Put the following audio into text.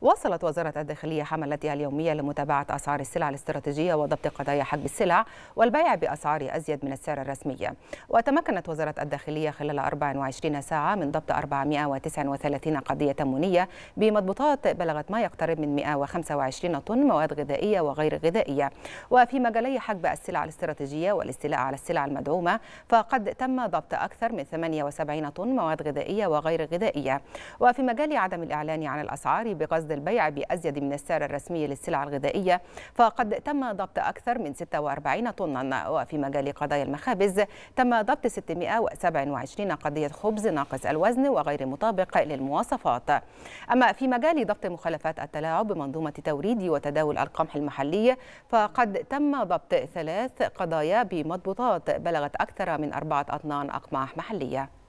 وصلت وزارة الداخلية حملتها اليومية لمتابعة أسعار السلع الاستراتيجية وضبط قضايا حجب السلع والبيع بأسعار أزيد من السعر الرسمي وتمكنت وزارة الداخلية خلال 24 ساعة من ضبط 439 قضية تموينية بمضبوطات بلغت ما يقترب من 125 طن مواد غذائية وغير غذائية وفي مجالي حجب السلع الاستراتيجية والاستيلاء على السلع المدعومة فقد تم ضبط أكثر من 78 طن مواد غذائية وغير غذائية وفي مجال عدم الإعلان عن الأسعار بغزة قصد البيع بأزيد من السعر الرسمي للسلع الغذائية فقد تم ضبط أكثر من 46 طنا وفي مجال قضايا المخابز تم ضبط 627 قضية خبز ناقص الوزن وغير مطابق للمواصفات أما في مجال ضبط مخالفات التلاعب بمنظومة توريد وتداول القمح المحلي فقد تم ضبط ثلاث قضايا بمضبوطات بلغت أكثر من أربعة أطنان أقماح محلية